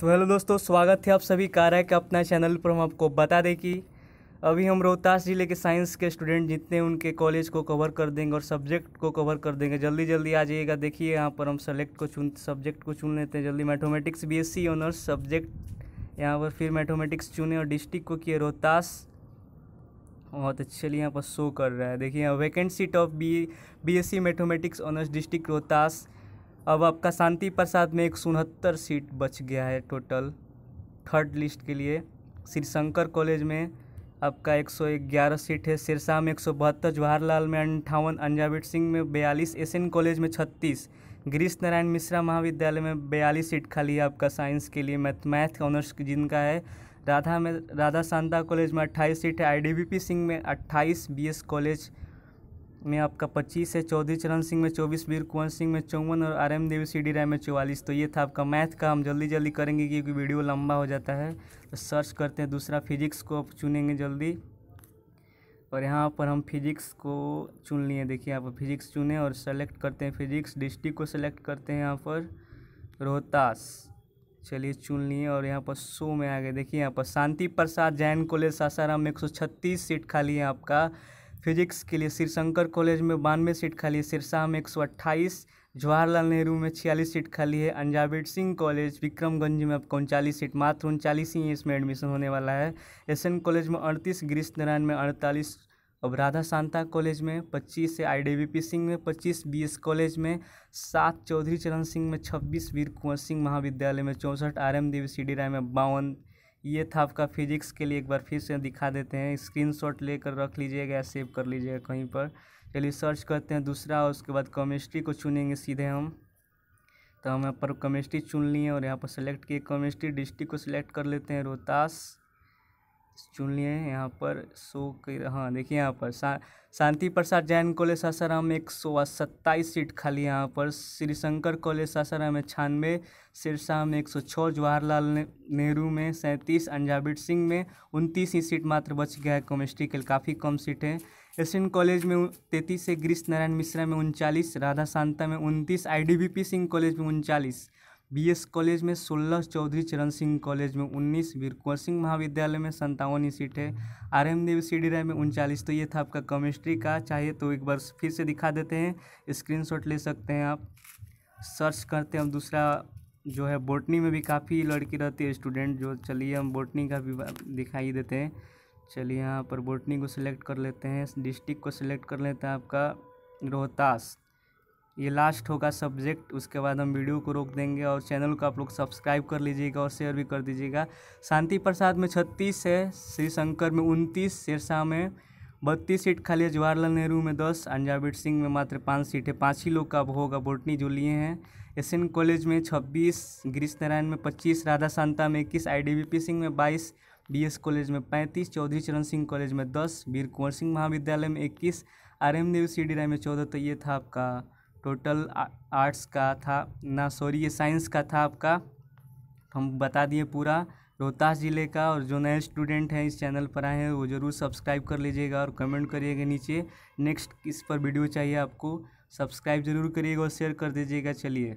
तो हेलो दोस्तों स्वागत है आप सभी है के अपना चैनल पर हम आपको बता दें कि अभी हम रोहतास ज़िले के साइंस के स्टूडेंट जितने उनके कॉलेज को कवर कर देंगे और सब्जेक्ट को कवर कर देंगे जल्दी जल्दी आ जाइएगा देखिए यहाँ पर हम सेलेक्ट को चुन सब्जेक्ट को चुन लेते हैं जल्दी mathematics B S honours subject यहाँ पर फिर मैथोमेटिक्स चुने और डिस्ट्रिक्ट को किए रोहतास बहुत अच्छे लिए यहाँ पर शो कर रहा है देखिए यहाँ vacancy top B B S C mathematics honours district Rohtas अब आपका शांति प्रसाद में एक उनहत्तर सीट बच गया है टोटल थर्ड लिस्ट के लिए श्री शंकर कॉलेज में आपका 111 सीट है सिरसा में एक सौ बहत्तर जवाहरलाल में अंठावन अंजावीट सिंह में बयालीस एस कॉलेज में छत्तीस गिरीश नारायण मिश्रा महाविद्यालय में बयालीस सीट खाली है आपका साइंस के लिए मैथ मैथ ऑनर्स जिनका है राधा में राधा शांता कॉलेज में अट्ठाईस सीट है आई सिंह में अट्ठाईस बीएस कॉलेज में आपका पच्चीस है चौधरी चरण सिंह में चौबीस वीर कुंवर सिंह में चौवन और R M Devi C D Rai में चौवालीस तो ये था आपका मैथ का हम जल्दी जल्दी करेंगे क्योंकि वीडियो लंबा हो जाता है तो सर्च करते हैं दूसरा फिजिक्स को आप चुनेंगे जल्दी और यहाँ पर हम फिजिक्स को चुन लिए देखिए यहाँ पर फिजिक्स चुने और सेलेक्ट करते हैं फिजिक्स डिस्ट्रिक्ट को सेलेक्ट करते हैं यहाँ पर रोहतास चलिए चुन लिए और यहाँ पर सो में आ गए देखिए यहाँ पर शांति प्रसाद जैन कॉलेज सासाराम में एक सीट खाली है आपका फिजिक्स के लिए शिवशंकर कॉलेज में बानवे सीट खाली है सिरसा में एक सौ जवाहरलाल नेहरू में छियालीस सीट खाली है अंजाबीर सिंह कॉलेज विक्रमगंज में अब उनचालीस सीट मात्र उनचालीस ही इसमें एडमिशन होने वाला है एस एन कॉलेज में अड़तीस गिरीश नारायण में अड़तालीस अब राधा शांता कॉलेज में पच्चीस है आई सिंह में पच्चीस एस कॉलेज में सात चौधरी चरण सिंह में छब्बीस वीर कुंवर सिंह महाविद्यालय में चौंसठ R M Devi C D Rai में बावन ये था आपका फिजिक्स के लिए एक बार फिर से दिखा देते हैं स्क्रीनशॉट लेकर रख लीजिएगा या सेव कर लीजिएगा कहीं पर चलिए सर्च करते हैं दूसरा और उसके बाद केमिस्ट्री को चुनेंगे सीधे हम तो हम यहाँ पर केमिस्ट्री चुन लिए और यहाँ पर सेलेक्ट किए केमिस्ट्री डिस्ट्रिक्ट को सिलेक्ट कर लेते हैं रोहतास चुन लिए हैं यहाँ पर सो कर हाँ देखिए यहाँ पर शा, शांति प्रसाद जैन कॉलेज सासाराम में एक सौ सत्ताईस सीट खाली यहाँ पर श्री शंकर कॉलेज सासाराम में छानवे सिरसा में एक सौ छः जवाहरलाल नेहरू में सैंतीस अंजाबीर सिंह में उनतीस ही सीट मात्र बच गया है केमिस्ट्री के काफ़ी कम सीट है एशियन कॉलेज में तैंतीस है गिरीश नारायण मिश्रा में उनचालीस राधा शांता में उनतीस आई सिंह कॉलेज में उनचालीस बीएस कॉलेज में सोलह चौधरी चरण सिंह कॉलेज में उन्नीस वीर कुंवर सिंह महाविद्यालय में संतावन सीट है R M Devi C D Rai में उनचालीस तो ये था आपका केमिस्ट्री का चाहिए तो एक बार फिर से दिखा देते हैं स्क्रीनशॉट ले सकते हैं आप सर्च करते हैं हम दूसरा जो है बोटनी में भी काफ़ी लड़की रहती है स्टूडेंट जो चलिए हम बोटनी का भी दिखाई देते हैं चलिए यहाँ पर बोटनी को सिलेक्ट कर लेते हैं डिस्ट्रिक्ट को सिलेक्ट कर लेते हैं आपका रोहतास ये लास्ट होगा सब्जेक्ट उसके बाद हम वीडियो को रोक देंगे और चैनल को आप लोग सब्सक्राइब कर लीजिएगा और शेयर भी कर दीजिएगा शांति प्रसाद में छत्तीस है श्री शंकर में उनतीस सिरसा में बत्तीस सीट खाली है जवाहरलाल नेहरू में दस अंजावीर सिंह में मात्र पाँच सीट है पाँच ही लोग का अब होगा बोटनी जो लिए हैं एस एन कॉलेज में छब्बीस गिरीश नारायण में पच्चीस राधा शांता में इक्कीस आई सिंह में बाईस एस कॉलेज में पैंतीस चौधरी चरण सिंह कॉलेज में दस वीर कुंवर सिंह महाविद्यालय में इक्कीस R M Devi C D Rai में चौदह तो ये था आपका टोटल आर्ट्स का था ना सॉरी ये साइंस का था आपका हम बता दिए पूरा रोहतास ज़िले का और जो नए स्टूडेंट हैं इस चैनल पर आए हैं वो ज़रूर सब्सक्राइब कर लीजिएगा और कमेंट करिएगा नीचे नेक्स्ट किस पर वीडियो चाहिए आपको सब्सक्राइब ज़रूर करिएगा और शेयर कर दीजिएगा चलिए